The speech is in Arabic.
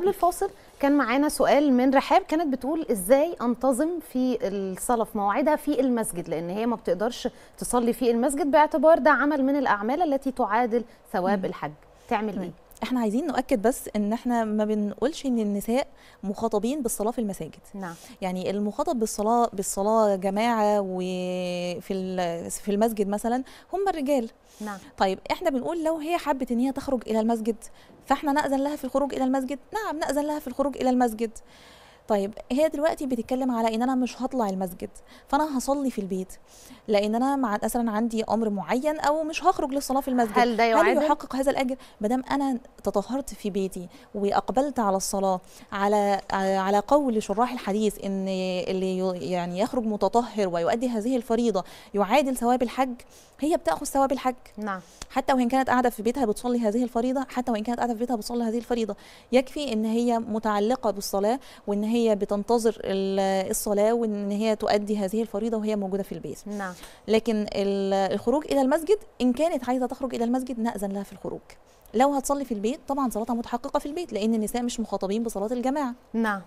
قبل الفاصل كان معانا سؤال من رحاب كانت بتقول ازاي انتظم في الصلاه في مواعيدها في المسجد لان هي ما بتقدرش تصلي في المسجد باعتبار ده عمل من الاعمال التي تعادل ثواب الحج تعمل ايه احنا عايزين نؤكد بس ان احنا ما بنقولش ان النساء مخاطبين بالصلاه في المساجد نعم يعني المخاطب بالصلاه بالصلاه جماعه وفي في المسجد مثلا هم الرجال نعم طيب احنا بنقول لو هي حبت ان هي تخرج الى المسجد فاحنا ناذن لها في الخروج الى المسجد نعم ناذن لها في الخروج الى المسجد طيب هي دلوقتي بتتكلم على ان انا مش هطلع المسجد فانا هصلي في البيت لان انا مع مثلا عندي امر معين او مش هخرج للصلاه في المسجد هل ده يعادل؟ هل يحقق هذا الاجر ما دام انا تطهرت في بيتي واقبلت على الصلاه على على قول شراح الحديث ان اللي يعني يخرج متطهر ويؤدي هذه الفريضه يعادل ثواب الحج هي بتاخذ ثواب الحج نعم حتى وان كانت قاعده في بيتها بتصلي هذه الفريضه حتى وان كانت قاعده في بيتها بتصلي هذه الفريضه يكفي ان هي متعلقه بالصلاه وان هي هي بتنتظر الصلاه وان هي تؤدي هذه الفريضه وهي موجوده في البيت نعم. لكن الخروج الى المسجد ان كانت عايزه تخرج الى المسجد ناذن لها في الخروج لو هتصلي في البيت طبعا صلاتها متحققه في البيت لان النساء مش مخاطبين بصلاه الجماعه نعم